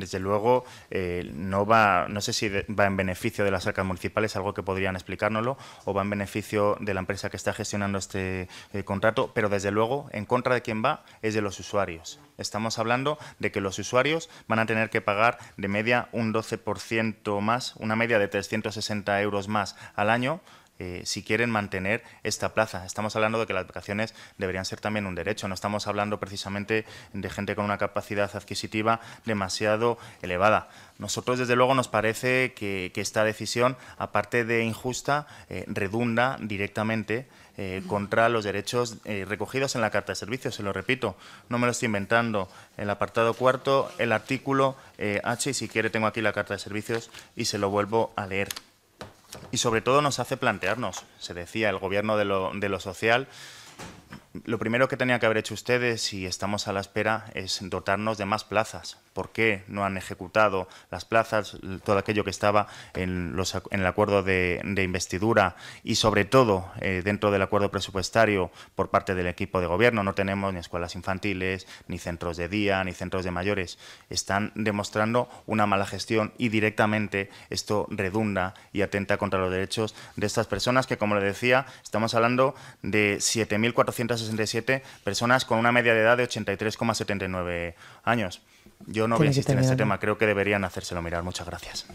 desde luego eh, no va, no sé si va en beneficio de las arcas municipales, algo que podrían explicárnoslo, o va en beneficio de la empresa que está gestionando este eh, contrato, pero desde luego en contra de quien va es de los usuarios. Estamos hablando de que los usuarios van a tener que pagar de media un 12% más, una media de 360 euros más al año eh, si quieren mantener esta plaza. Estamos hablando de que las vacaciones deberían ser también un derecho, no estamos hablando precisamente de gente con una capacidad adquisitiva demasiado elevada. Nosotros, desde luego, nos parece que, esta decisión, aparte de injusta, eh, redunda directamente eh, contra los derechos recogidos en la Carta de Servicios. Se lo repito, no me lo estoy inventando. El apartado cuarto, el artículo H, y si quiere tengo aquí la Carta de Servicios y se lo vuelvo a leer y sobre todo nos hace plantearnos, se decía, el gobierno de lo, social, lo primero que tenía que haber hecho ustedes, y estamos a la espera, es dotarnos de más plazas, por qué no han ejecutado las plazas, todo aquello que estaba en, los, en el acuerdo de, investidura y sobre todo eh, dentro del acuerdo presupuestario por parte del equipo de gobierno. No tenemos ni escuelas infantiles, ni centros de día, ni centros de mayores. Están demostrando una mala gestión y directamente esto redunda y atenta contra los derechos de estas personas que, como le decía, estamos hablando de 7.467 personas con una media de edad de 83,79 años yo no voy a en este tema, creo que deberían hacérselo mirar. Muchas gracias.